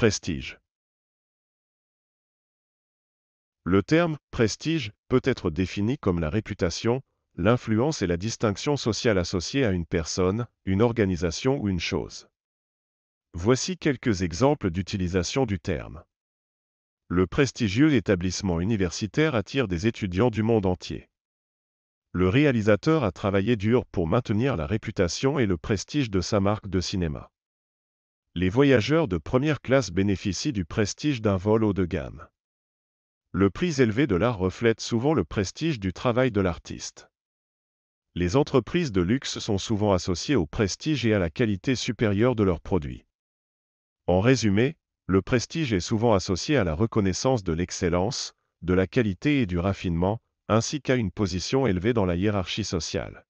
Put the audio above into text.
Prestige. Le terme prestige peut être défini comme la réputation, l'influence et la distinction sociale associée à une personne, une organisation ou une chose. Voici quelques exemples d'utilisation du terme. Le prestigieux établissement universitaire attire des étudiants du monde entier. Le réalisateur a travaillé dur pour maintenir la réputation et le prestige de sa marque de cinéma les voyageurs de première classe bénéficient du prestige d'un vol haut de gamme. Le prix élevé de l'art reflète souvent le prestige du travail de l'artiste. Les entreprises de luxe sont souvent associées au prestige et à la qualité supérieure de leurs produits. En résumé, le prestige est souvent associé à la reconnaissance de l'excellence, de la qualité et du raffinement, ainsi qu'à une position élevée dans la hiérarchie sociale.